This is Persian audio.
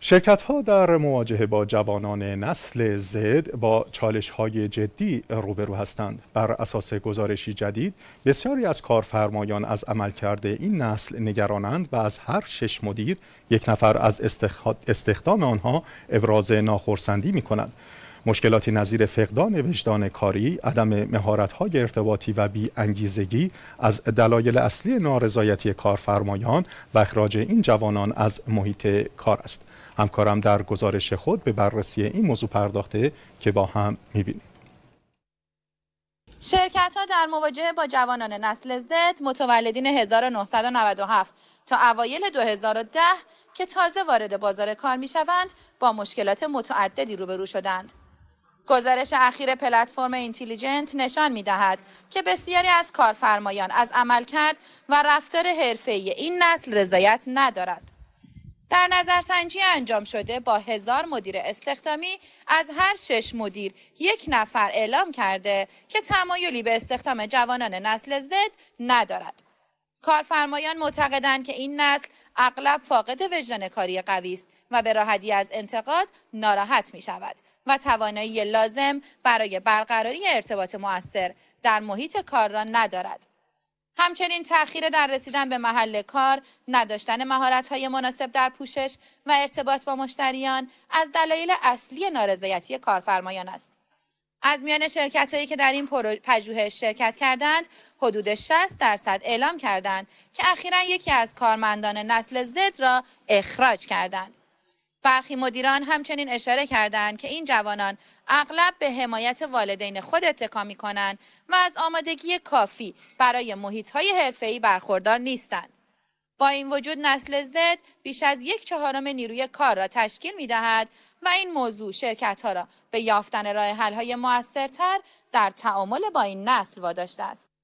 شرکت ها در مواجهه با جوانان نسل زد با چالش های جدی روبرو هستند. بر اساس گزارشی جدید، بسیاری از کارفرمایان از عملکرد این نسل نگرانند و از هر شش مدیر یک نفر از استخدام آنها ابراز ناخرسندی می کند. مشکلاتی نظیر فقدان وجدان کاری، عدم مهارت‌های ارتباطی و انگیزگی از دلایل اصلی نارضایتی کارفرمایان و اخراج این جوانان از محیط کار است. همکارم در گزارش خود به بررسی این موضوع پرداخته که با هم می‌بینیم. شرکت ها در مواجهه با جوانان نسل زد متولدین 1997 تا اوایل 2010 که تازه وارد بازار کار می شوند با مشکلات متعددی روبرو شدند. گزارش اخیر پلتفرم اینتلیجنت نشان می دهد که بسیاری از کارفرمایان از عملکرد و رفتار حرفه‌ای این نسل رضایت ندارد. در نظرسنجی انجام شده با هزار مدیر استخدامی از هر شش مدیر یک نفر اعلام کرده که تمایلی به استخدام جوانان نسل زد ندارد. کارفرمایان معتقدند که این نسل اغلب فاقد وجدان کاری قوی است و به راحتی از انتقاد ناراحت می شود و توانایی لازم برای برقراری ارتباط مؤثر در محیط کار را ندارد. همچنین تأخیر در رسیدن به محل کار، نداشتن های مناسب در پوشش و ارتباط با مشتریان از دلایل اصلی نارضایتی کارفرمایان است. از میان شرکت هایی که در این پژوهش شرکت کردند حدود 60 درصد اعلام کردند که اخیرا یکی از کارمندان نسل زد را اخراج کردند برخی مدیران همچنین اشاره کردند که این جوانان اغلب به حمایت والدین خود اتکا می کنند و از آمادگی کافی برای محیط های حرفه‌ای برخوردار نیستند. با این وجود نسل زد بیش از یک چهارم نیروی کار را تشکیل می دهد و این موضوع شرکت ها را به یافتن راه حل های موثرتر در تعامل با این نسل واداشته است.